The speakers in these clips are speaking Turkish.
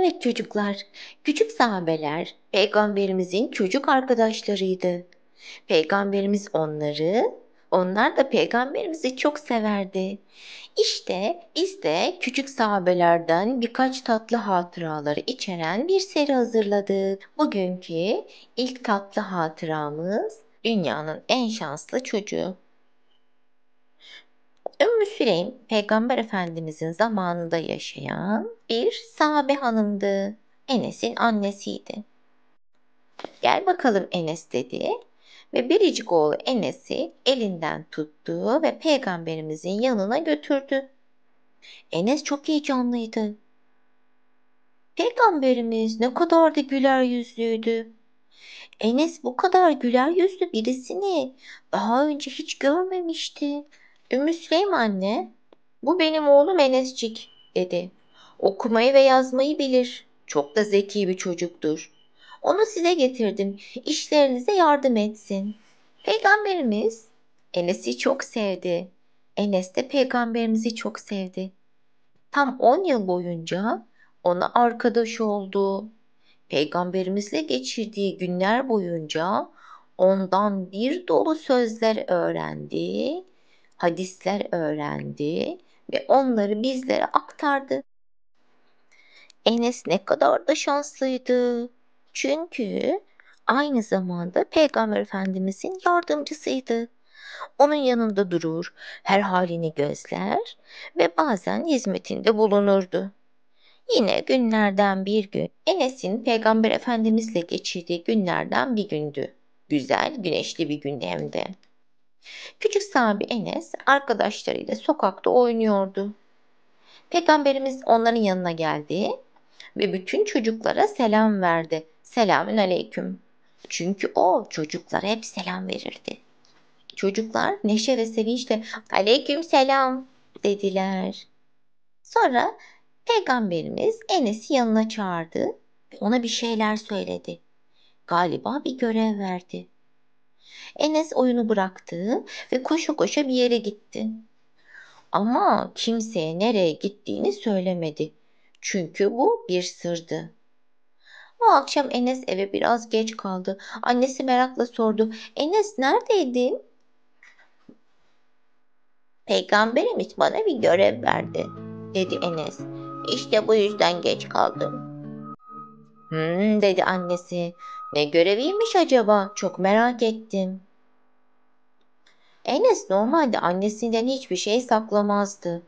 Evet çocuklar, küçük sahabeler peygamberimizin çocuk arkadaşlarıydı. Peygamberimiz onları, onlar da peygamberimizi çok severdi. İşte biz de küçük sahabelerden birkaç tatlı hatıraları içeren bir seri hazırladık. Bugünkü ilk tatlı hatıramız dünyanın en şanslı çocuğu. Ümmü Süleym Peygamber Efendimizin zamanında yaşayan bir sahabe hanımdı. Enes'in annesiydi. Gel bakalım Enes dedi ve biricik oğlu Enes'i elinden tuttu ve peygamberimizin yanına götürdü. Enes çok heyecanlıydı. Peygamberimiz ne kadar da güler yüzlüydü. Enes bu kadar güler yüzlü birisini daha önce hiç görmemişti. Ümmü Süleym anne, bu benim oğlum Enescik dedi. Okumayı ve yazmayı bilir. Çok da zeki bir çocuktur. Onu size getirdim. İşlerinize yardım etsin. Peygamberimiz Enes'i çok sevdi. Enes de peygamberimizi çok sevdi. Tam 10 yıl boyunca ona arkadaş oldu. Peygamberimizle geçirdiği günler boyunca ondan bir dolu sözler öğrendi hadisler öğrendi ve onları bizlere aktardı. Enes ne kadar da şanslıydı. Çünkü aynı zamanda Peygamber Efendimizin yardımcısıydı. Onun yanında durur, her halini gözler ve bazen hizmetinde bulunurdu. Yine günlerden bir gün Enes'in Peygamber Efendimizle geçirdiği günlerden bir gündü. Güzel, güneşli bir gündü hem de. Küçük sahibi Enes arkadaşlarıyla sokakta oynuyordu. Peygamberimiz onların yanına geldi ve bütün çocuklara selam verdi. Selamün aleyküm. Çünkü o çocuklara hep selam verirdi. Çocuklar neşe ve sevinçle aleyküm selam dediler. Sonra peygamberimiz Enes'i yanına çağırdı ve ona bir şeyler söyledi. Galiba bir görev verdi. Enes oyunu bıraktı ve koşa koşa bir yere gitti. Ama kimseye nereye gittiğini söylemedi. Çünkü bu bir sırdı. O akşam Enes eve biraz geç kaldı. Annesi merakla sordu. Enes neredeydin? Peygamberimiz bana bir görev verdi, dedi Enes. İşte bu yüzden geç kaldım. Hmm, dedi annesi. Ne göreviymiş acaba? Çok merak ettim. Enes normalde annesinden hiçbir şey saklamazdı.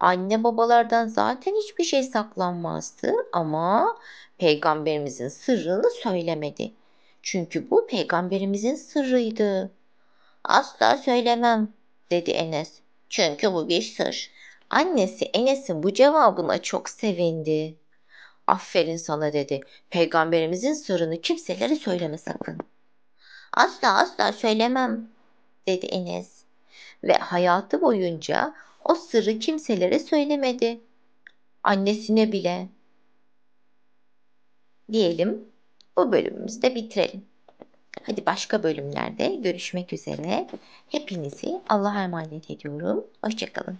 Anne babalardan zaten hiçbir şey saklanmazdı ama peygamberimizin sırrını söylemedi. Çünkü bu peygamberimizin sırrıydı. Asla söylemem dedi Enes. Çünkü bu bir sır. Annesi Enes'in bu cevabına çok sevindi. Aferin sana dedi. Peygamberimizin sırrını kimselere söyleme sakın. Asla asla söylemem dedi Enes. Ve hayatı boyunca o sırrı kimselere söylemedi. Annesine bile. Diyelim bu bölümümüzü de bitirelim. Hadi başka bölümlerde görüşmek üzere. Hepinizi Allah'a emanet ediyorum. Hoşçakalın.